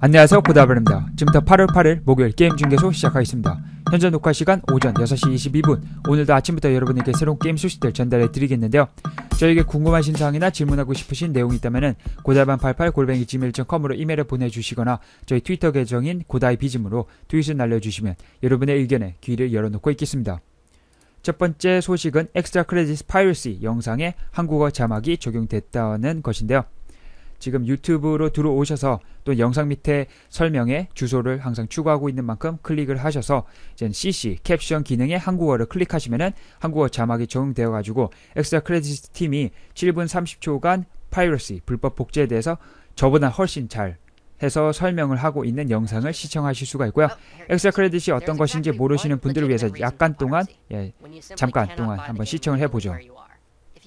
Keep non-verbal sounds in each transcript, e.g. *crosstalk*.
안녕하세요 보다벨입니다. 지금부터 8월 8일 목요일 게임 중계소 시작하겠습니다. 현재 녹화 시간 오전 6시 22분 오늘도 아침부터 여러분에게 새로운 게임 소식들 전달해 드리겠는데요. 저에게 궁금하신 사항이나 질문하고 싶으신 내용이 있다면 고다반88 골뱅이 g m c o m 으로 이메일을 보내주시거나 저희 트위터 계정인 고다이 비즘으로 트윗을 날려주시면 여러분의 의견에 귀를 열어놓고 있겠습니다. 첫 번째 소식은 엑스트라 크레딧 파이러시 영상에 한국어 자막이 적용됐다는 것인데요. 지금 유튜브로 들어오셔서 또 영상 밑에 설명에 주소를 항상 추가하고 있는 만큼 클릭을 하셔서 이제 CC 캡션 기능에 한국어를 클릭하시면은 한국어 자막이 적용되어 가지고 엑스트라 크레딧 팀이 7분 30초간 파이러시 불법 복제에 대해서 저보다 훨씬 잘 해서 설명을 하고 있는 영상을 시청하실 수가 있고요. Oh, 엑스트라 크레딧이 어떤 것인지 모르시는 분들을 위해서 약간 동안 예, 잠깐 동안 한번 시청을 해보죠.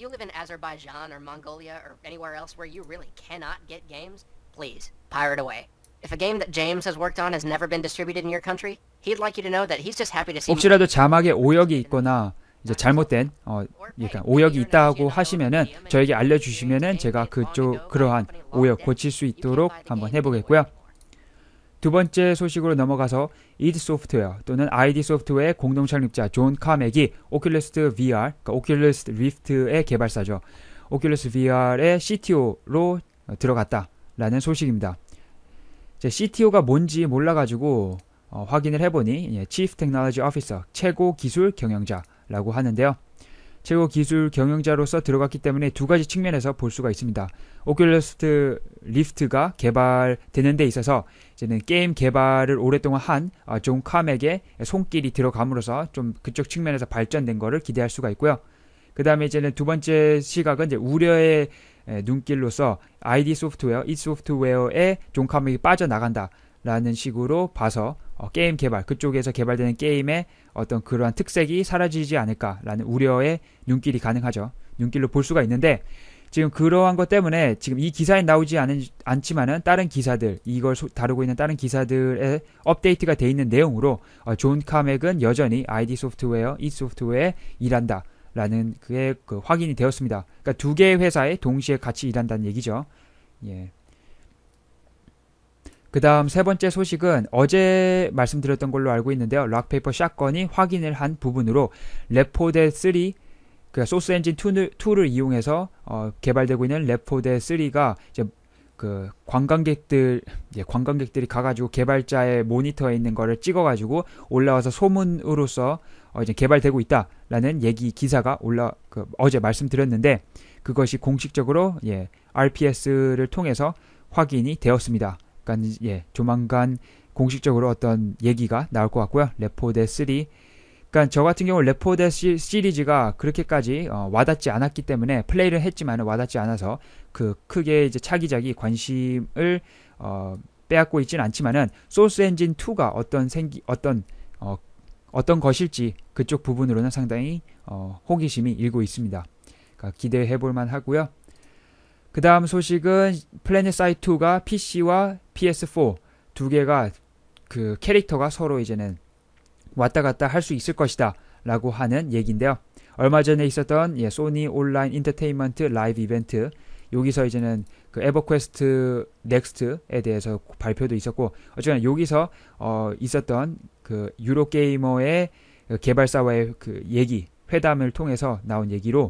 you live in Azerbaijan or Mongolia or anywhere else where you really cannot get games, please, pirate away. If a game that James has worked on has never been distributed in your country, he'd like you to know that he's just happy to see. 혹시라도 자막에 오역이 있거나 이제 잘못된 어, 그러니까 오역이 있다고 하시면은 저에게 알려주시면은 제가 그쪽 그러한 오역 고칠 수 있도록 한번 해보겠고요. 두 번째 소식으로 넘어가서 이드 소프트웨어 또는 아이디 소프트웨어의 공동 창립자 존 카맥이 오큘러스 VR, 그러니까 오큘러스 리프트의 개발사죠. 오큘러스 VR의 CTO로 들어갔다라는 소식입니다. 이제 CTO가 뭔지 몰라가지고 어, 확인을 해보니 예, Chief Technology Officer, 최고 기술 경영자라고 하는데요. 최고 기술 경영자로서 들어갔기 때문에 두 가지 측면에서 볼 수가 있습니다. 오큘러스트 리프트가 개발되는 데 있어서 이제는 게임 개발을 오랫동안 한존 아, 캄에게 손길이 들어감으로써 좀 그쪽 측면에서 발전된 거를 기대할 수가 있고요. 그 다음에 이제는 두 번째 시각은 이제 우려의 눈길로서 아이디 소프트웨어, 이소프트웨어에존 캄에게 빠져나간다. 라는 식으로 봐서 어, 게임 개발 그쪽에서 개발되는 게임의 어떤 그러한 특색이 사라지지 않을까라는 우려의 눈길이 가능하죠. 눈길로 볼 수가 있는데 지금 그러한 것 때문에 지금 이 기사에 나오지 않은, 않지만은 다른 기사들 이걸 소, 다루고 있는 다른 기사들의 업데이트가 돼 있는 내용으로 어, 존 카맥은 여전히 아이디 소프트웨어 이 소프트웨어에 일한다. 라는 그의 그 확인이 되었습니다. 그러니까 두 개의 회사에 동시에 같이 일한다는 얘기죠. 예. 그 다음 세 번째 소식은 어제 말씀드렸던 걸로 알고 있는데요. 락페이퍼 샷건이 확인을 한 부분으로 랩포데3 그 그러니까 소스 엔진 2를, 2를 이용해서 어, 개발되고 있는 랩포데3가 이제 그 관광객들 예, 관광객들이 가가지고 개발자의 모니터에 있는 거를 찍어가지고 올라와서 소문으로서 어, 이제 개발되고 있다라는 얘기 기사가 올라 그, 어제 말씀드렸는데 그것이 공식적으로 예, RPS를 통해서 확인이 되었습니다. 그러 예, 조만간 공식적으로 어떤 얘기가 나올 것 같고요. 레포드 3. 그러니까 저 같은 경우 레포드 시리즈가 그렇게까지 어, 와닿지 않았기 때문에 플레이를 했지만 와닿지 않아서 그 크게 이제 차기작이 관심을 어, 빼앗고 있지는 않지만은 소스 엔진 2가 어떤 생기 어떤 어, 어떤 것일지 그쪽 부분으로는 상당히 어, 호기심이 일고 있습니다. 그러니까 기대해볼만 하고요. 그 다음 소식은 플래닛 사이 2가 PC와 PS4 두 개가 그 캐릭터가 서로 이제는 왔다 갔다 할 수 있을 것이다 라고 하는 얘기인데요. 얼마 전에 있었던 예, 소니 온라인 인터테인먼트 라이브 이벤트 여기서 이제는 그 에버퀘스트 넥스트에 대해서 발표도 있었고 어쨌든 여기서 어, 있었던 그 유로 게이머의 그 개발사와의 그 얘기 회담을 통해서 나온 얘기로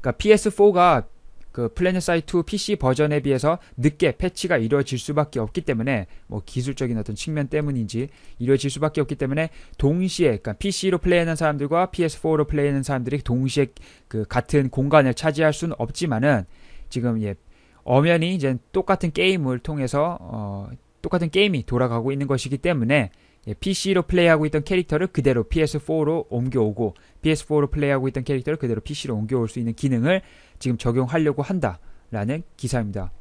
그러니까 PS4가 그플래닛사이트 PC 버전에 비해서 늦게 패치가 이루어질 수밖에 없기 때문에 뭐 기술적인 어떤 측면 때문인지 이루어질 수밖에 없기 때문에 동시에 그러니까 PC로 플레이하는 사람들과 PS4로 플레이하는 사람들이 동시에 그 같은 공간을 차지할 수는 없지만은 지금 예 엄연히 이제 똑같은 게임을 통해서 어 똑같은 게임이 돌아가고 있는 것이기 때문에 예, PC로 플레이하고 있던 캐릭터를 그대로 PS4로 옮겨오고 PS4로 플레이하고 있던 캐릭터를 그대로 PC로 옮겨올 수 있는 기능을 지금 적용하려고 한다라는 기사입니다.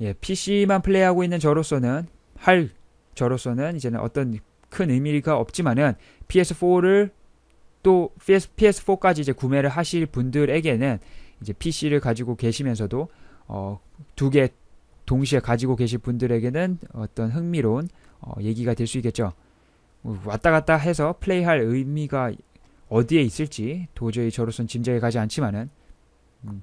예, PC만 플레이하고 있는 저로서는 할 저로서는 이제는 어떤 큰 의미가 없지만은 PS4를 또 PS4까지 이제 구매를 하실 분들에게는 이제 PC를 가지고 계시면서도 어, 두 개 동시에 가지고 계실 분들에게는 어떤 흥미로운 어, 얘기가 될 수 있겠죠. 왔다 갔다 해서 플레이할 의미가 어디에 있을지 도저히 저로선 짐작이 가지 않지만은 음.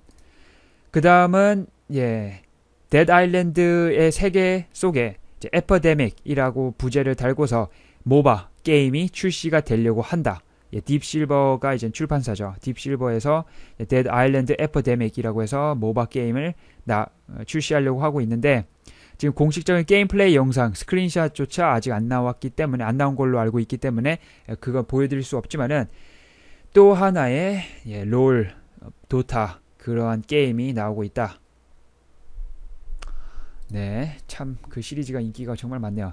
그 다음은 예 데드 아일랜드의 세계 속에 이제 에퍼데믹이라고 부제를 달고서 모바 게임이 출시가 되려고 한다. 예, 딥실버가 이제 출판사죠. 딥실버에서 데드 아일랜드 에퍼데믹이라고 해서 모바 게임을 나 어, 출시하려고 하고 있는데 지금 공식적인 게임 플레이 영상 스크린샷조차 아직 안 나왔기 때문에 안 나온 걸로 알고 있기 때문에 예, 그건 보여드릴 수 없지만은 또 하나의 예, 롤 도타 그러한 게임이 나오고 있다. 네, 참 그 시리즈가 인기가 정말 많네요.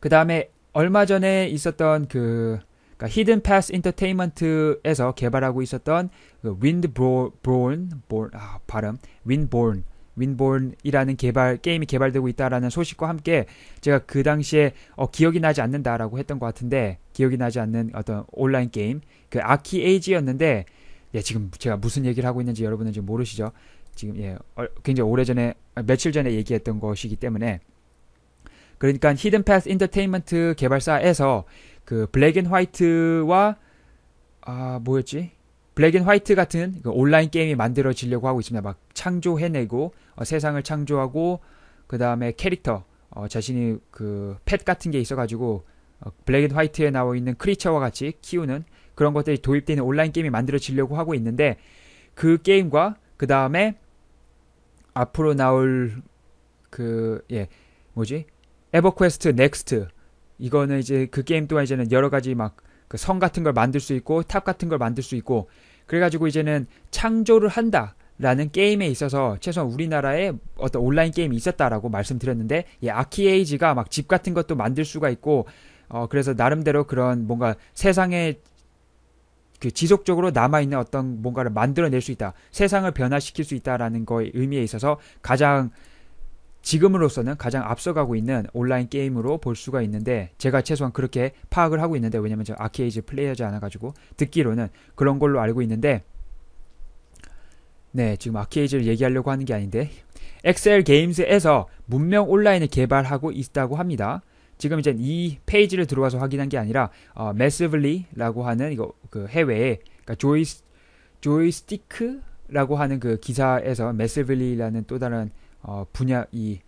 그 다음에 얼마 전에 있었던 그 그러니까 히든 패스 인터테인먼트에서 개발하고 있었던 그 윈드 브론 본 아, 발음 윈본 윈본이라는 개발 게임이 개발되고 있다라는 소식과 함께 제가 그 당시에 어, 기억이 나지 않는다라고 했던 것 같은데 기억이 나지 않는 어떤 온라인 게임 그 아키 에이지였는데 예, 지금 제가 무슨 얘기를 하고 있는지 여러분은 지금 모르시죠? 지금 예, 굉장히 오래 전에 아, 며칠 전에 얘기했던 것이기 때문에 그러니까 히든 패스 인터테인먼트 개발사에서 그 블랙 앤 화이트와 아 뭐였지? 블랙 앤 화이트 같은 그 온라인 게임이 만들어지려고 하고 있습니다. 막 창조해내고 어, 세상을 창조하고 그 다음에 캐릭터 어, 자신이 그 펫 같은 게 있어가지고 어, 블랙 앤 화이트에 나와 있는 크리처와 같이 키우는 그런 것들이 도입되는 온라인 게임이 만들어지려고 하고 있는데 그 게임과 그 다음에 앞으로 나올 그 예 뭐지 에버퀘스트 넥스트 이거는 이제 그 게임 또한 이제는 여러 가지 막 그 성 같은 걸 만들 수 있고 탑 같은 걸 만들 수 있고 그래가지고 이제는 창조를 한다 라는 게임에 있어서 최소한 우리나라에 어떤 온라인 게임이 있었다라고 말씀드렸는데 예, 아키에이지가 막 집 같은 것도 만들 수가 있고 어 그래서 나름대로 그런 뭔가 세상에 그 지속적으로 남아있는 어떤 뭔가를 만들어낼 수 있다. 세상을 변화시킬 수 있다라는 거의 의미에 있어서 가장 지금으로서는 가장 앞서가고 있는 온라인 게임으로 볼 수가 있는데 제가 최소한 그렇게 파악을 하고 있는데 왜냐면 저 아키에이지 플레이하지 않아가지고 듣기로는 그런 걸로 알고 있는데 네, 지금 아케이즈를 얘기하려고 하는 게 아닌데 엑셀 게임즈에서 문명 온라인을 개발하고 있다고 합니다. 지금 이제 이 페이지를 들어와서 확인한 게 아니라 어, Massively라고 하는 이거 그 해외에 그러니까 조이 스조이스틱크라고 하는 그 기사에서 Massively라는 또 다른 어, 분야 이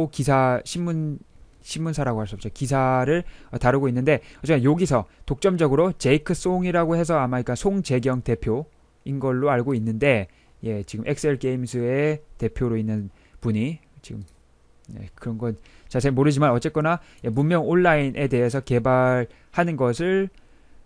소 기사 신문 신문사라고 할 수 없죠. 기사를 어, 다루고 있는데 어쨌든 여기서 독점적으로 제이크 송이라고 해서 아마 그러니까 송재경 대표 인 걸로 알고 있는데 예, 지금 엑셀 게임즈의 대표로 있는 분이 지금 예, 그런 건 자세히 모르지만 어쨌거나 예, 문명 온라인에 대해서 개발하는 것을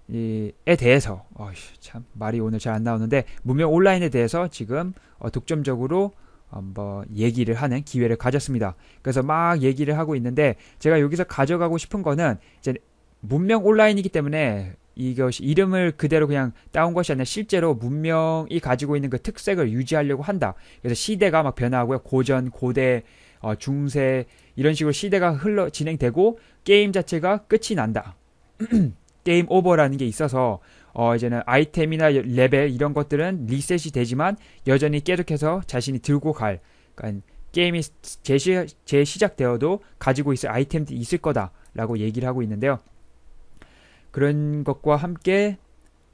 이, 에 대해서 어휴, 참 말이 오늘 잘 안 나오는데 문명 온라인에 대해서 지금 어, 독점적으로 한번 얘기를 하는 기회를 가졌습니다. 그래서 막 얘기를 하고 있는데 제가 여기서 가져가고 싶은 거는 이제 문명 온라인이기 때문에 이것이 이름을 그대로 그냥 따온 것이 아니라 실제로 문명이 가지고 있는 그 특색을 유지하려고 한다. 그래서 시대가 막 변화하고요. 고전, 고대, 어, 중세 이런 식으로 시대가 흘러 진행되고 게임 자체가 끝이 난다. *clears throat* 게임 오버라는 게 있어서 어, 이제는 아이템이나 레벨 이런 것들은 리셋이 되지만 여전히 계속해서 자신이 들고 갈 그러니까 게임이 재시, 재시작되어도 가지고 있을 아이템들이 있을 거다라고 얘기를 하고 있는데요. 그런 것과 함께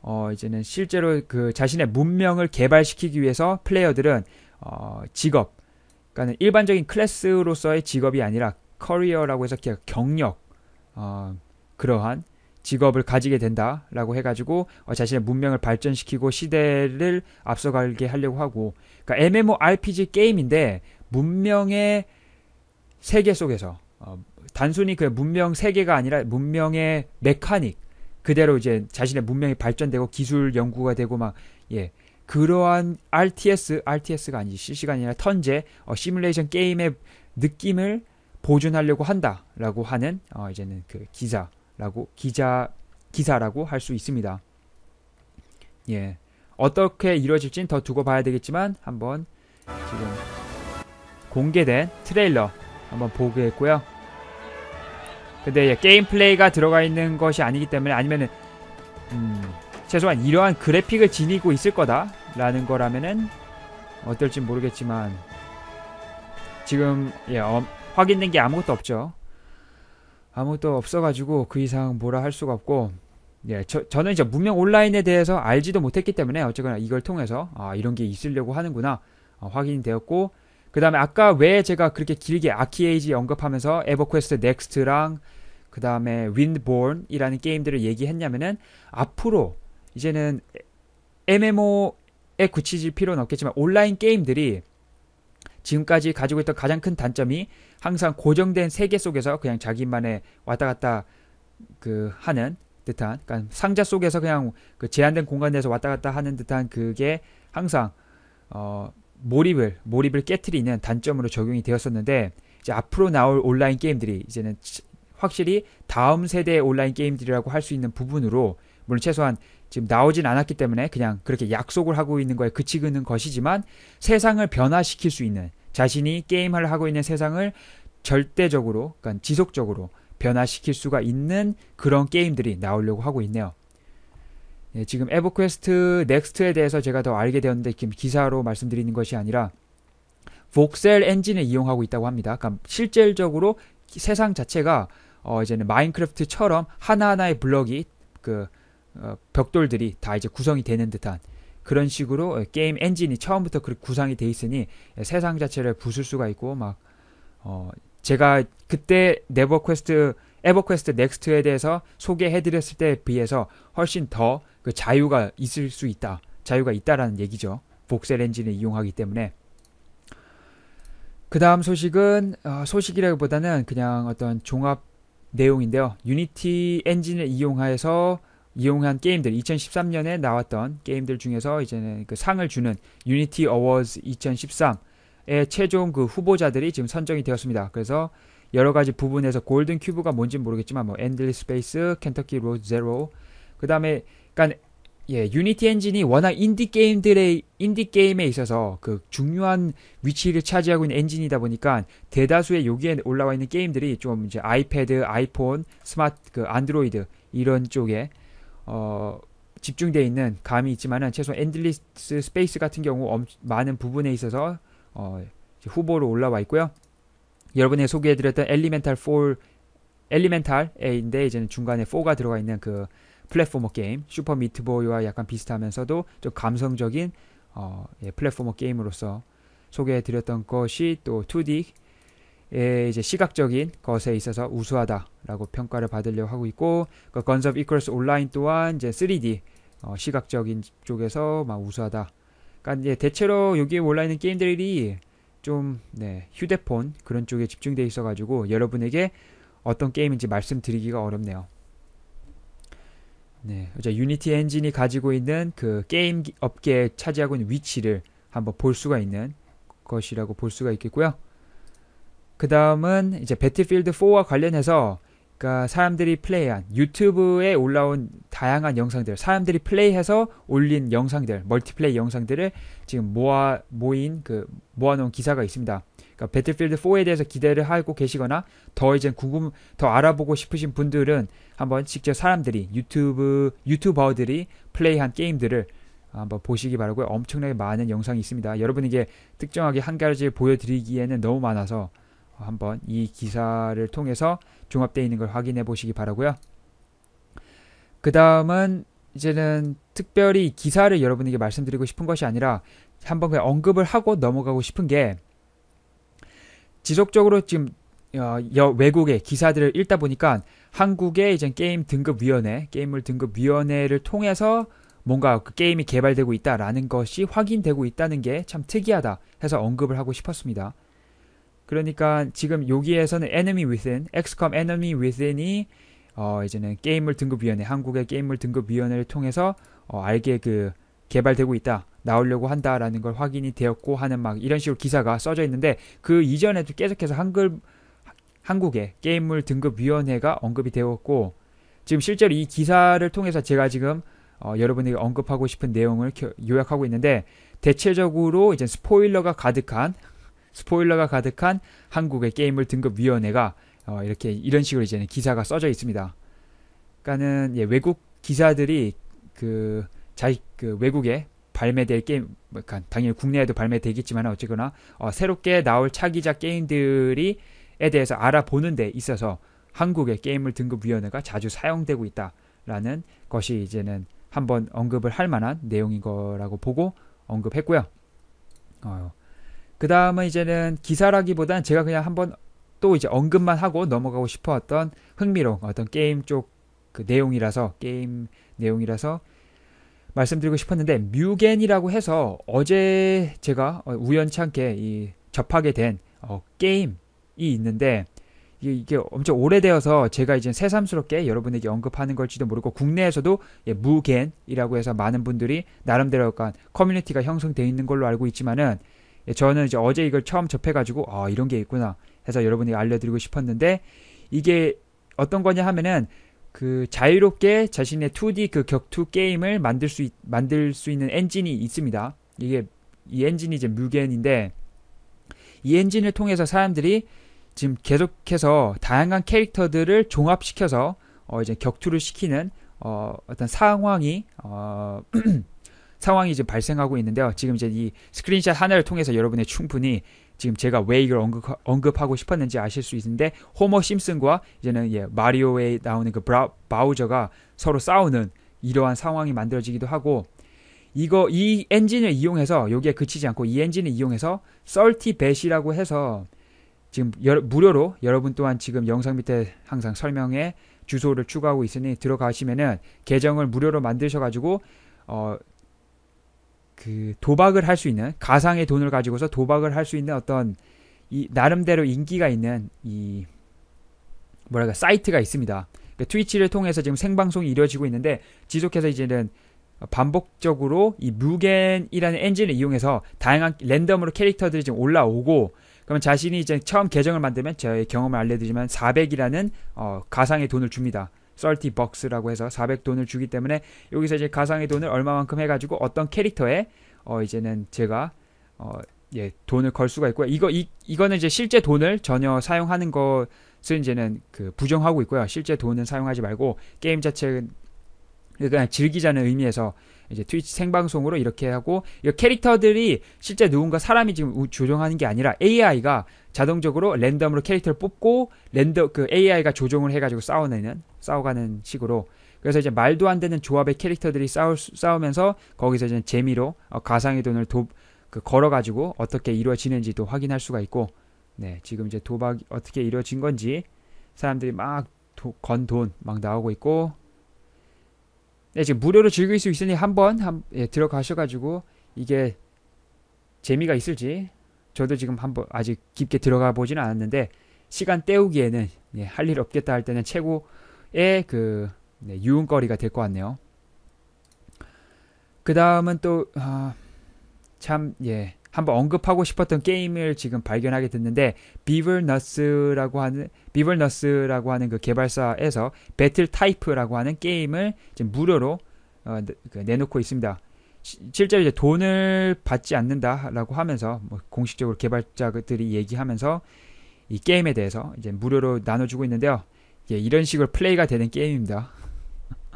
어 이제는 실제로 그 자신의 문명을 개발시키기 위해서 플레이어들은 어 직업 그러니까 는 일반적인 클래스로서의 직업이 아니라 커리어라고 해서 경력 어 그러한 직업을 가지게 된다라고 해가지고 어, 자신의 문명을 발전시키고 시대를 앞서가게 하려고 하고 그러니까 MMORPG 게임인데 문명의 세계 속에서 어, 단순히 그 문명 세계가 아니라 문명의 메카닉 그대로 이제 자신의 문명이 발전되고 기술 연구가 되고 막 예. 그러한 RTS, RTS가 아니지 실시간 아니라 턴제 어, 시뮬레이션 게임의 느낌을 보존하려고 한다라고 하는 어, 이제는 그 기사라고 기자 기사라고 할 수 있습니다. 예, 어떻게 이루어질진 더 두고 봐야 되겠지만 한번 지금 공개된 트레일러 한번 보게 했고요. 근데 게임 플레이가 들어가 있는 것이 아니기 때문에 아니면은 음, 최소한 이러한 그래픽을 지니고 있을 거다라는 거라면은 어떨지 모르겠지만 지금 예, 어, 확인된 게 아무것도 없죠. 아무것도 없어가지고 그 이상 뭐라 할 수가 없고 예, 저, 저는 이제 문명 온라인에 대해서 알지도 못했기 때문에 어쨌거나 이걸 통해서 아 이런 게 있으려고 하는구나 어, 확인이 되었고 그 다음에 아까 왜 제가 그렇게 길게 아키에이지 언급하면서 에버퀘스트 넥스트랑 그 다음에 윈드본이라는 게임들을 얘기했냐면은 앞으로 이제는 MMO에 굳히질 필요는 없겠지만 온라인 게임들이 지금까지 가지고 있던 가장 큰 단점이 항상 고정된 세계 속에서 그냥 자기만의 왔다 갔다 그 하는 듯한 그러니까 상자 속에서 그냥 그 제한된 공간에서 내 왔다 갔다 하는 듯한 그게 항상 어 몰입을 몰입을 깨뜨리는 단점으로 적용이 되었었는데 이제 앞으로 나올 온라인 게임들이 이제는 확실히 다음 세대의 온라인 게임들이라고 할 수 있는 부분으로 물론 최소한 지금 나오진 않았기 때문에 그냥 그렇게 약속을 하고 있는 거에 그치는 것이지만 세상을 변화시킬 수 있는 자신이 게임을 하고 있는 세상을 절대적으로 그러니까 지속적으로 변화시킬 수가 있는 그런 게임들이 나오려고 하고 있네요. 예, 지금 에버퀘스트 넥스트에 대해서 제가 더 알게 되었는데 지금 기사로 말씀드리는 것이 아니라 복셀 엔진을 이용하고 있다고 합니다. 그러니까 실질적으로 세상 자체가 어 이제는 마인크래프트처럼 하나하나의 블럭이 그어 벽돌들이 다 이제 구성이 되는 듯한 그런 식으로 어, 게임 엔진이 처음부터 그렇게 구상이 돼 있으니 예, 세상 자체를 부술 수가 있고 막 어 제가 그때 네버퀘스트 에버퀘스트 넥스트에 대해서 소개해드렸을 때에 비해서 훨씬 더 그 자유가 있을 수 있다 자유가 있다라는 얘기죠 복셀 엔진을 이용하기 때문에 그 다음 소식은 어, 소식이라기보다는 그냥 어떤 종합 내용인데요. 유니티 엔진을 이용해서 이용한 게임들 2013년에 나왔던 게임들 중에서 이제는 그 상을 주는 유니티 어워즈 2013의 최종 그 후보자들이 지금 선정이 되었습니다. 그래서 여러 가지 부분에서 골든 큐브가 뭔지 모르겠지만 뭐 엔들리 스페이스, 켄터키 로즈 제로, 그 다음에 그러니까 예, 유니티 엔진이 워낙 인디 게임들의 인디 게임에 있어서 그 중요한 위치를 차지하고 있는 엔진이다 보니까 대다수의 여기에 올라와 있는 게임들이 좀 이제 아이패드, 아이폰, 스마트 그 안드로이드 이런 쪽에 어 집중되어 있는 감이 있지만은 최소 엔들리스 스페이스 같은 경우 엄, 많은 부분에 있어서 어 후보로 올라와 있고요. 여러분의 소개해드렸던 엘리멘탈 4 엘리멘탈 A인데 이제는 중간에 4가 들어가 있는 그 플랫포머 게임 슈퍼 미트보이와 약간 비슷하면서도 좀 감성적인 어, 예, 플랫포머 게임으로서 소개해드렸던 것이 또 2D의 이제 시각적인 것에 있어서 우수하다라고 평가를 받으려고 하고 있고 그 건섭 이퀄스 온라인 또한 이제 3D 어, 시각적인 쪽에서 막 우수하다. 그러니까 이제 대체로 여기에 올라 있는 게임들이 좀 네, 휴대폰 그런 쪽에 집중돼 있어가지고 여러분에게 어떤 게임인지 말씀드리기가 어렵네요. 네, 이제 유니티 엔진이 가지고 있는 그 게임 업계에 차지하고 있는 위치를 한번 볼 수가 있는 것이라고 볼 수가 있겠고요. 그 다음은 이제 배틀필드 4와 관련해서 그러니까 사람들이 플레이한 유튜브에 올라온 다양한 영상들, 사람들이 플레이해서 올린 영상들, 멀티플레이 영상들을 지금 모아 모인 그 모아놓은 기사가 있습니다. 그러니까 배틀필드 4에 대해서 기대를 하고 계시거나 더 이제 궁금 더 알아보고 싶으신 분들은 한번 직접 사람들이 유튜브 유튜버들이 플레이한 게임들을 한번 보시기 바라고요. 엄청나게 많은 영상이 있습니다. 여러분에게 특정하게 한가지 보여드리기에는 너무 많아서 한번 이 기사를 통해서 종합되어 있는 걸 확인해 보시기 바라고요. 그 다음은 이제는 특별히 기사를 여러분에게 말씀드리고 싶은 것이 아니라 한번 그냥 언급을 하고 넘어가고 싶은 게 지속적으로 지금 어, 외국의 기사들을 읽다 보니까 한국의 이제 게임 등급 위원회, 게임물 등급 위원회를 통해서 뭔가 그 게임이 개발되고 있다라는 것이 확인되고 있다는 게 참 특이하다 해서 언급을 하고 싶었습니다. 그러니까 지금 여기에서는 Enemy Within, XCOM Enemy Within이 어, 이제는 게임물 등급 위원회, 한국의 게임물 등급 위원회를 통해서 어, 알게 그 개발되고 있다. 나오려고 한다라는 걸 확인이 되었고 하는 막 이런 식으로 기사가 써져 있는데 그 이전에도 계속해서 한글 한국의 게임물 등급 위원회가 언급이 되었고 지금 실제로 이 기사를 통해서 제가 지금 어, 여러분에게 언급하고 싶은 내용을 겨, 요약하고 있는데 대체적으로 이제 스포일러가 가득한 스포일러가 가득한 한국의 게임물 등급 위원회가 어, 이렇게 이런 식으로 이제 기사가 써져 있습니다. 그러니까는 예, 외국 기사들이 그 자기 그 외국에 발매될 게임, 그러니까 당연히 국내에도 발매되겠지만 어쨌거나 어, 새롭게 나올 차기작 게임들이 에 대해서 알아보는 데 있어서 한국의 게임을 등급위원회가 자주 사용되고 있다라는 것이 이제는 한번 언급을 할 만한 내용인 거라고 보고 언급했고요. 어, 그 다음은 이제는 기사라기보단 제가 그냥 한번 또 이제 언급만 하고 넘어가고 싶어했던 흥미로운 어떤 게임 쪽 그 내용이라서 게임 내용이라서 말씀드리고 싶었는데 뮤겐이라고 해서 어제 제가 어, 우연치않게이 접하게 된 어, 게임이 있는데 이게, 이게, 엄청 오래되어서 제가 이제 새삼스럽게 여러분에게 언급하는 걸지도 모르고 국내에서도 예, 무겐이라고 해서 많은 분들이 나름대로 약간 커뮤니티가 형성되어 있는 걸로 알고 있지만은 예, 저는 이제 어제 이걸 처음 접해가지고 아 이런 게 있구나 해서 여러분에게 알려드리고 싶었는데 이게 어떤 거냐 하면은 그 자유롭게 자신의 2D 그 격투 게임을 만들 수 있, 만들 수 있는 엔진이 있습니다. 이게 이 엔진이 이제 뮤겐인데 이 엔진을 통해서 사람들이 지금 계속해서 다양한 캐릭터들을 종합시켜서 어 이제 격투를 시키는 어 어떤 상황이 어 *clears throat* 상황이 지금 발생하고 있는데요. 지금 이제 이 스크린샷 하나를 통해서 여러분의 충분히 지금 제가 왜 이걸 언급, 하고 싶었는지 아실 수 있는데 호머 심슨과 이제는 예, 마리오에 나오는 그 브라, 바우저가 서로 싸우는 이러한 상황이 만들어지기도 하고 이거 이 엔진을 이용해서 여기에 그치지 않고 이 엔진을 이용해서 썰티 배시라고 해서 지금 여러, 무료로 여러분 또한 지금 영상 밑에 항상 설명에 주소를 추가하고 있으니 들어가시면은 계정을 무료로 만드셔가지고 어, 그 도박을 할 수 있는 가상의 돈을 가지고서 도박을 할 수 있는 어떤 이 나름대로 인기가 있는 이 뭐랄까 사이트가 있습니다. 그 트위치를 통해서 지금 생방송이 이루어지고 있는데 지속해서 이제는 반복적으로 이 무겐이라는 엔진을 이용해서 다양한 랜덤으로 캐릭터들이 지금 올라오고 그러면 자신이 이제 처음 계정을 만들면 저의 경험을 알려드리면 400이라는 어, 가상의 돈을 줍니다. 썰티 벅스라고 해서 400돈을 주기 때문에 여기서 이제 가상의 돈을 얼마만큼 해가지고 어떤 캐릭터에 어 이제는 제가 어 예, 돈을 걸 수가 있고요. 이거 이 이거는 이제 실제 돈을 전혀 사용하는 것은 이제는 그 부정하고 있고요. 실제 돈은 사용하지 말고 게임 자체는 그냥 즐기자는 의미에서 이제 트위치 생방송으로 이렇게 하고 이 캐릭터들이 실제 누군가 사람이 지금 조종하는게 아니라 AI가 자동적으로 랜덤으로 캐릭터를 뽑고 랜덤 그 AI가 조종을 해가지고 싸워내는 싸워가는 식으로 그래서 이제 말도 안 되는 조합의 캐릭터들이 싸우, 싸우면서 거기서 이제 재미로 어, 가상의 돈을 돕 그 걸어가지고 어떻게 이루어지는지도 확인할 수가 있고 네 지금 이제 도박 어떻게 이루어진 건지 사람들이 막 건돈 막 나오고 있고 네, 지금 무료로 즐길 수 있으니 한번 한, 예, 들어가셔가지고 이게 재미가 있을지 저도 지금 한번 아직 깊게 들어가 보지는 않았는데 시간 때우기에는 예, 할일 없겠다 할 때는 최고의 그 네, 유흥거리가 될 것 같네요. 그 다음은 또, 아, 참, 예. 한번 언급하고 싶었던 게임을 지금 발견하게 됐는데 비블너스라고 하는 비블너스라고 하는 그 개발사에서 배틀 타이프라고 하는 게임을 지금 무료로 어, 그 내놓고 있습니다. 실제로 이제 돈을 받지 않는다라고 하면서 뭐 공식적으로 개발자들이 얘기하면서 이 게임에 대해서 이제 무료로 나눠주고 있는데요. 예, 이런 식으로 플레이가 되는 게임입니다.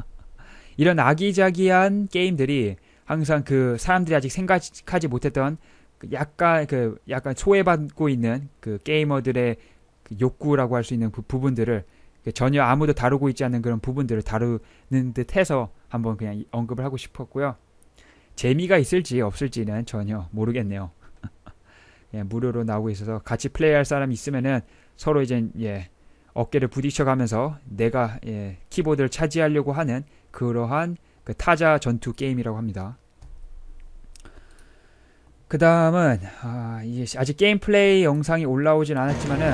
*laughs* 이런 아기자기한 게임들이 항상 그 사람들이 아직 생각하지 못했던 그 약간 그 약간 소외받고 있는 그 게이머들의 그 욕구라고 할 수 있는 그 부분들을 전혀 아무도 다루고 있지 않은 그런 부분들을 다루는 듯해서 한번 그냥 언급을 하고 싶었고요. 재미가 있을지 없을지는 전혀 모르겠네요. *laughs* 예, 무료로 나오고 있어서 같이 플레이할 사람이 있으면은 서로 이제 예, 어깨를 부딪혀가면서 내가 예, 키보드를 차지하려고 하는 그러한 그 타자 전투 게임이라고 합니다. 그 다음은 아, 이게 아직 게임 플레이 영상이 올라오진 않았지만은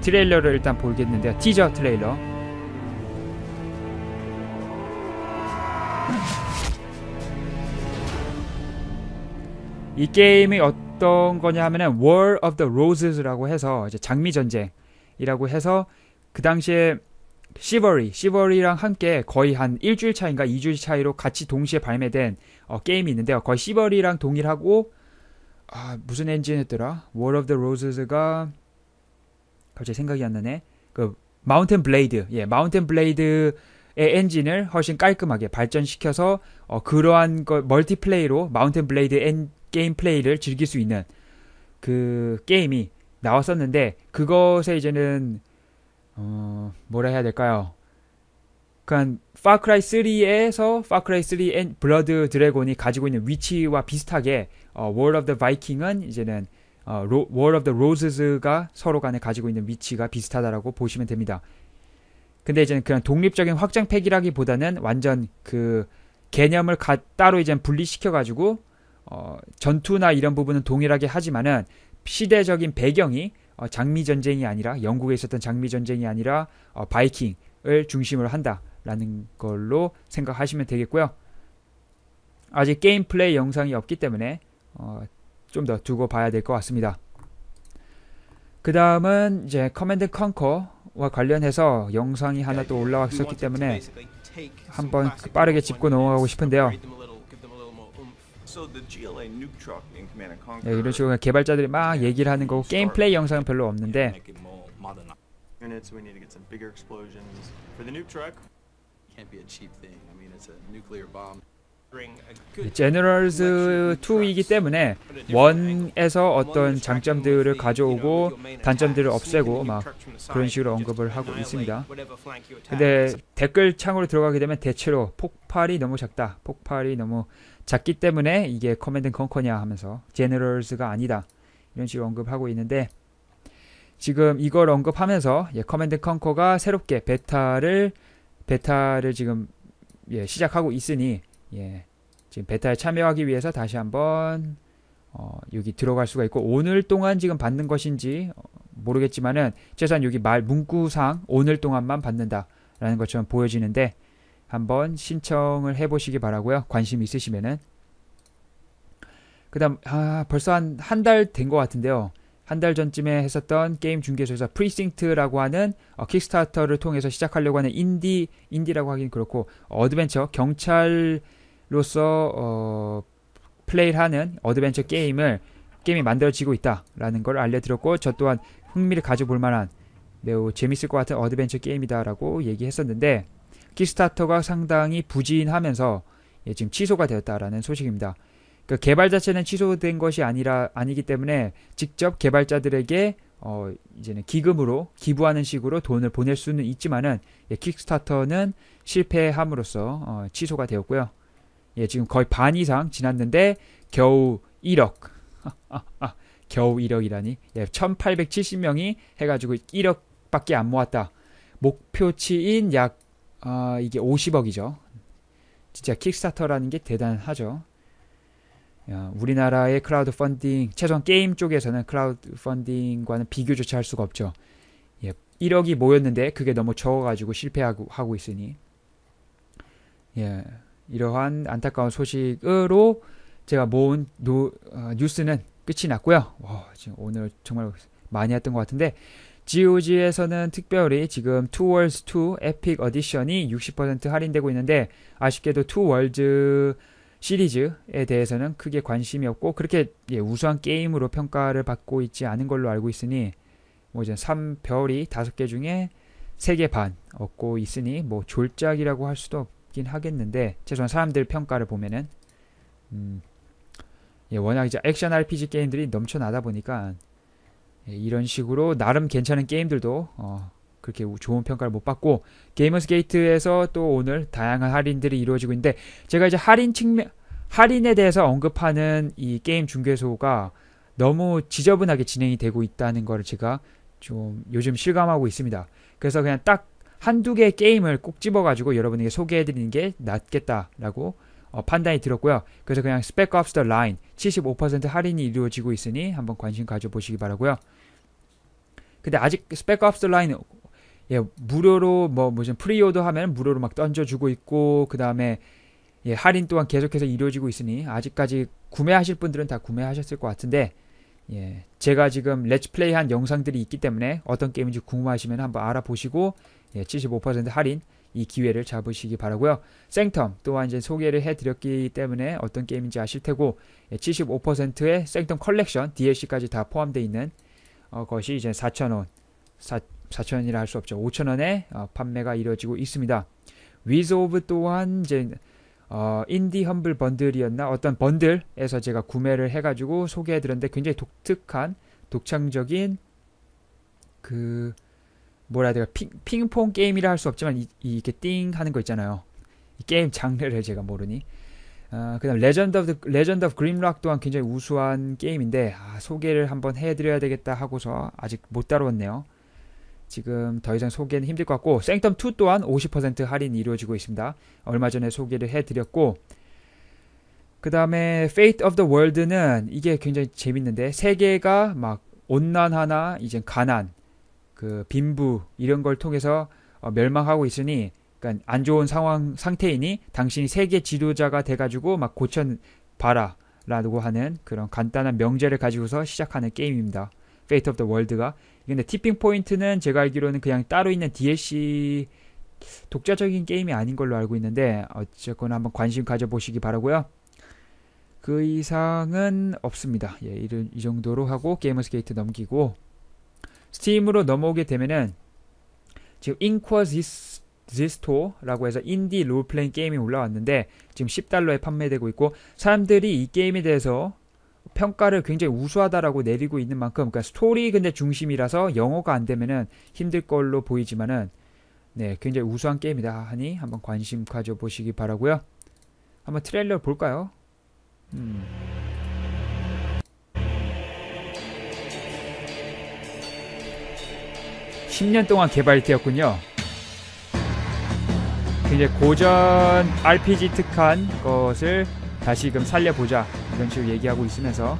트레일러를 일단 보겠는데요 티저 트레일러 이 게임이 어떤 거냐 하면은 War of the Roses라고 해서 이제 장미 전쟁이라고 해서 그 당시에 시버리, 시버리랑 함께 거의 한 일주일 차인가 이주일 차이로 같이 동시에 발매된 어, 게임이 있는데요. 거의 시벌이랑 동일하고 아, 무슨 엔진이었더라? 월 오브 더 로즈가 갑자기 생각이 안 나네. 그 마운틴 블레이드, 예, 마운틴 블레이드의 엔진을 훨씬 깔끔하게 발전시켜서 어, 그러한 걸 멀티플레이로 마운틴 블레이드 엔, 게임 플레이를 즐길 수 있는 그 게임이 나왔었는데 그것에 이제는 어, 뭐라 해야 될까요? 그러니까 파크라이 3에서 파크라이 3앤 블러드 드래곤이 가지고 있는 위치와 비슷하게 어, 월드 r l d of t 은 이제는 어, 월드 o r l d of 가 서로 간에 가지고 있는 위치가 비슷하다라고 보시면 됩니다. 근데 이제는 그냥 독립적인 확장팩이라기보다는 완전 그 개념을 가, 따로 이제 분리시켜가지고 어, 전투나 이런 부분은 동일하게 하지만은 시대적인 배경이 어, 장미 전쟁이 아니라 영국에 있었던 장미 전쟁이 아니라 바이킹을 어, 중심으로 한다. 라는 걸로 생각하시면 되겠고요. 아직 게임 플레이 영상이 없기 때문에 어, 좀더 두고 봐야 될 것 같습니다. 그 다음은 이제 커맨드 컨커와 관련해서 영상이 하나 또 올라왔었기 때문에 한번 빠르게 짚고 넘어가고 싶은데요. 네, 이런 식으로 개발자들이 막 얘기를 하는 거고 게임 플레이 영상은 별로 없는데 제너럴즈 2이기 때문에 1에서 어떤 장점들을 가져오고 단점들을 없애고 막 그런 식으로 언급을 하고 있습니다. 근데 댓글 창으로 들어가게 되면 대체로 폭발이 너무 작다. 폭발이 너무 작기 때문에 이게 커맨드 컨커냐 하면서 제너럴즈가 아니다. 이런 식으로 언급하고 있는데 지금 이걸 언급하면서 예, 커맨드 컨커가 새롭게 베타를 베타를 지금 예, 시작하고 있으니 예, 지금 베타에 참여하기 위해서 다시 한번 어, 여기 들어갈 수가 있고 오늘 동안 지금 받는 것인지 어, 모르겠지만은 최소한 여기 말 문구상 오늘 동안만 받는다라는 것처럼 보여지는데 한번 신청을 해보시기 바라고요. 관심 있으시면은 그다음 아 벌써 한한 달 된 것 같은데요. 한달 전쯤에 했었던 게임 중개소에서 프리싱트라고 하는 어, 킥스타터를 통해서 시작하려고 하는 인디 인디라고 하긴 그렇고 어드벤처 경찰로서 어, 플레이를 하는 어드벤처 게임을 게임이 만들어지고 있다라는 걸 알려드렸고 저 또한 흥미를 가져볼 만한 매우 재밌을 것 같은 어드벤처 게임이다라고 얘기했었는데 킥스타터가 상당히 부진하면서 예, 지금 취소가 되었다라는 소식입니다. 그러니까 개발 자체는 취소된 것이 아니라 아니기 때문에 직접 개발자들에게 어 이제는 기금으로 기부하는 식으로 돈을 보낼 수는 있지만은 예, 킥스타터는 실패함으로써 어, 취소가 되었고요. 예, 지금 거의 반 이상 지났는데 겨우 1억. *laughs* 겨우 1억이라니. 예, 1870명이 해 가지고 1억밖에 안 모았다. 목표치인 약 아, 이게 50억이죠. 진짜 킥스타터라는 게 대단하죠. 어, 우리나라의 클라우드 펀딩, 최소한 게임 쪽에서는 클라우드 펀딩과는 비교조차 할 수가 없죠. 예, 1억이 모였는데 그게 너무 적어가지고 실패하고 하고 있으니 예, 이러한 안타까운 소식으로 제가 모은 노, 어, 뉴스는 끝이 났고요. 와, 지금 오늘 정말 많이 했던 것 같은데 GOG에서는 특별히 지금 투월즈2 에픽 어디션이 60% 할인되고 있는데 아쉽게도 투월즈 시리즈에 대해서는 크게 관심이 없고 그렇게 예, 우수한 게임으로 평가를 받고 있지 않은 걸로 알고 있으니 뭐 이제 3별이 5개 중에 3개 반 얻고 있으니 뭐 졸작이라고 할 수도 없긴 하겠는데 최소한 사람들 평가를 보면은 음, 예, 워낙 이제 액션 RPG 게임들이 넘쳐나다 보니까 예, 이런 식으로 나름 괜찮은 게임들도 어, 그렇게 좋은 평가를 못 받고 게이머스 게이트에서 또 오늘 다양한 할인들이 이루어지고 있는데 제가 이제 할인 측면 할인에 대해서 언급하는 이 게임 중개소가 너무 지저분하게 진행이 되고 있다는 걸 제가 좀 요즘 실감하고 있습니다. 그래서 그냥 딱 한두 개의 게임을 꼭 집어가지고 여러분에게 소개해드리는 게 낫겠다라고 어, 판단이 들었고요. 그래서 그냥 스펙 업스 더 라인 75% 할인이 이루어지고 있으니 한번 관심 가져보시기 바라고요. 근데 아직 스펙 업스 더 라인 예, 무료로 뭐 무슨 프리오더 하면 무료로 막 던져주고 있고 그 다음에 예, 할인 또한 계속해서 이루어지고 있으니 아직까지 구매하실 분들은 다 구매하셨을 것 같은데 예, 제가 지금 렛츠플레이한 영상들이 있기 때문에 어떤 게임인지 궁금하시면 한번 알아보시고 예, 75% 할인 이 기회를 잡으시기 바라고요. 생텀 또한 이제 소개를 해드렸기 때문에 어떤 게임인지 아실 테고 예, 75%의 생텀 컬렉션 DLC까지 다 포함되어 있는 어, 것이 이제 4,000원 4천원이라 할 수 없죠. 5천원에 어, 판매가 이루어지고 있습니다. 위즈오브 또한 이제 어, 인디 험블 번들이었나 어떤 번들에서 제가 구매를 해가지고 소개해드렸는데 굉장히 독특한 독창적인 그 뭐라 해야 될까 핑, 핑퐁 게임이라 할 수 없지만 이, 이렇게 띵 하는 거 있잖아요. 이 게임 장르를 제가 모르니 어, 그다음 레전드 오브 레전드 오브 그림락 또한 굉장히 우수한 게임인데 아, 소개를 한번 해드려야 되겠다 하고서 아직 못 다루었네요. 지금 더 이상 소개는 힘들 것 같고 생텀2 또한 50% 할인이 이루어지고 있습니다. 얼마 전에 소개를 해드렸고 그 다음에 Fate of the World는 이게 굉장히 재밌는데 세계가 막 온난화나 이제 가난, 그 빈부 이런 걸 통해서 어, 멸망하고 있으니 그러니까 안 좋은 상황 상태이니 당신이 세계 지도자가 돼가지고 막 고쳐 봐라 라고 하는 그런 간단한 명제를 가지고서 시작하는 게임입니다. Fate of the World가 근데 티핑 포인트는 제가 알기로는 그냥 따로 있는 DLC 독자적인 게임이 아닌 걸로 알고 있는데 어쨌거나 한번 관심 가져보시기 바라고요. 그 이상은 없습니다. 예, 이런, 이 정도로 하고 게이머스 게이트 넘기고 스팀으로 넘어오게 되면은 지금 인쿼지스토라고 해서 인디 롤플레잉 게임이 올라왔는데 지금 10달러에 판매되고 있고 사람들이 이 게임에 대해서 평가를 굉장히 우수하다라고 내리고 있는 만큼 그러니까 스토리 근데 중심이라서 영어가 안 되면은 힘들 걸로 보이지만은 네, 굉장히 우수한 게임이다 하니 한번 관심 가져보시기 바라고요. 한번 트레일러 볼까요? 음. 1 0년 동안 개발되었군요. 굉장히 고전 RPG 특한 것을 다시금 살려보자 이런 식로 얘기하고 있으면서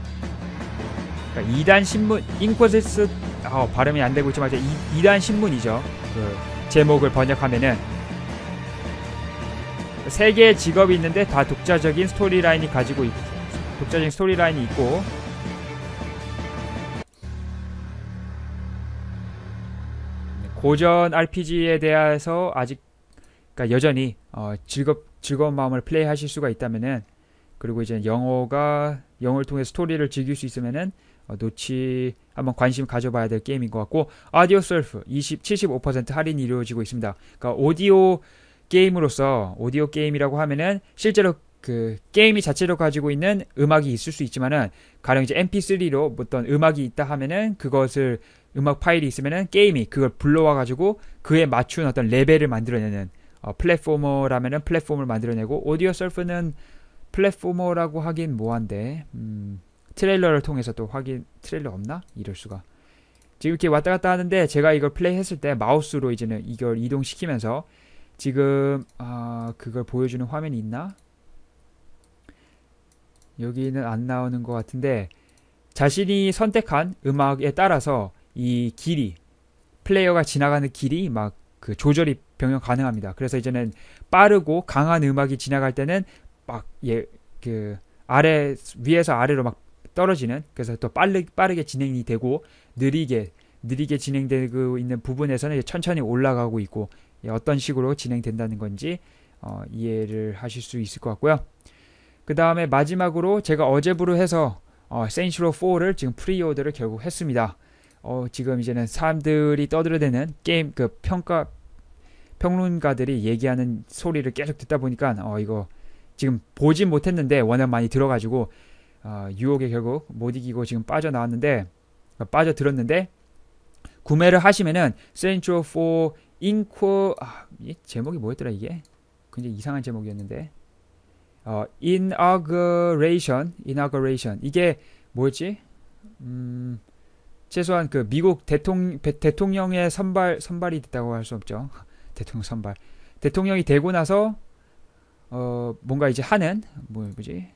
그러니까 2단 신문 인코세스 어, 발음이 안 되고 있지만 2, 단 신문이죠. 그 제목을 번역하면은 세 개의 직업이 있는데 다 독자적인 스토리라인이 가지고 있고 독자적인 스토리라인이 있고 고전 RPG에 대해서 아직 그러니까 여전히 어, 즐겁 즐거운 마음을 플레이하실 수가 있다면은 그리고 이제 영어가 영어를 통해 스토리를 즐길 수 있으면은 어, 놓치 한번 관심 가져봐야 될 게임인 것 같고 아디오 셀프 20 75% 할인이 이루어지고 있습니다. 그러니까 오디오 게임으로서 오디오 게임이라고 하면은 실제로 그 게임이 자체로 가지고 있는 음악이 있을 수 있지만은 가령 이제 MP3로 어떤 음악이 있다 하면은 그것을 음악 파일이 있으면은 게임이 그걸 불러와 가지고 그에 맞춘 어떤 레벨을 만들어내는 어, 플랫폼어라면은 플랫폼을 만들어내고 오디오 셀프는 플랫포머라고 하긴 뭐한데 음, 트레일러를 통해서 또 확인 트레일러 없나? 이럴 수가 지금 이렇게 왔다 갔다 하는데 제가 이걸 플레이했을 때 마우스로 이제는 이걸 이동시키면서 지금 아, 그걸 보여주는 화면이 있나? 여기는 안 나오는 것 같은데 자신이 선택한 음악에 따라서 이 길이 플레이어가 지나가는 길이 막 그 조절이 변형 가능합니다. 그래서 이제는 빠르고 강한 음악이 지나갈 때는 막예그 아래 위에서 아래로 막 떨어지는 그래서 또 빠르, 빠르게 진행이 되고 느리게 느리게 진행되고 있는 부분에서는 천천히 올라가고 있고 예, 어떤 식으로 진행된다는 건지 어, 이해를 하실 수 있을 것 같고요. 그 다음에 마지막으로 제가 어제부로 해서 어, 센슈로 4를 지금 프리오더를 결국 했습니다. 어, 지금 이제는 사람들이 떠들어대는 게임 그 평가 평론가들이 얘기하는 소리를 계속 듣다 보니까 어 이거 지금 보진 못했는데 워낙 많이 들어가지고 어, 유혹에 결국 못 이기고 지금 빠져나왔는데 그러니까 빠져들었는데 구매를 하시면은 센트럴 4 인코 아, 제목이 뭐였더라 이게 굉장히 이상한 제목이었는데 어, inauguration inauguration 이게 뭐였지 음, 최소한 그 미국 대통령 대통령의 선발 선발이 됐다고 할 수 없죠 *laughs* 대통령 선발 대통령이 되고 나서 어, 뭔가 이제 하는, 뭐, 뭐지,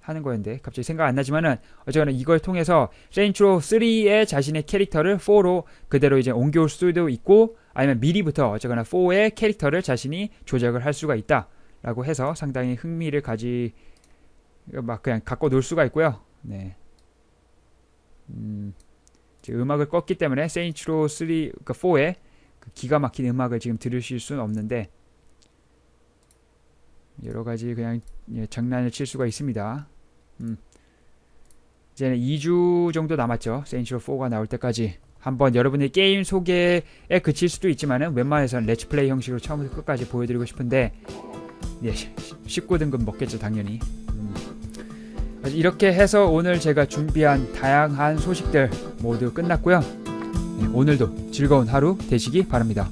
하는 거였는데, 갑자기 생각 안 나지만은, 어쨌거나 이걸 통해서, 세인트로 3의 자신의 캐릭터를 4로 그대로 이제 옮겨올 수도 있고, 아니면 미리부터 어쨌거나 4의 캐릭터를 자신이 조작을 할 수가 있다. 라고 해서 상당히 흥미를 가지, 막 그냥 갖고 놀 수가 있고요. 네. 음, 음악을 껐기 때문에 세인트로 3, 그니까 4의 그 기가 막힌 음악을 지금 들으실 수는 없는데, 여러 가지 그냥 예, 장난을 칠 수가 있습니다. 음. 이제 2주 정도 남았죠. 세인로 4가 나올 때까지 한번 여러분의 게임 소개에 그칠 수도 있지만은 웬만해서는 레츠플레이 형식으로 처음부터 끝까지 보여드리고 싶은데 예, 19등급 먹겠죠 당연히. 음. 이렇게 해서 오늘 제가 준비한 다양한 소식들 모두 끝났고요. 네, 오늘도 즐거운 하루 되시기 바랍니다.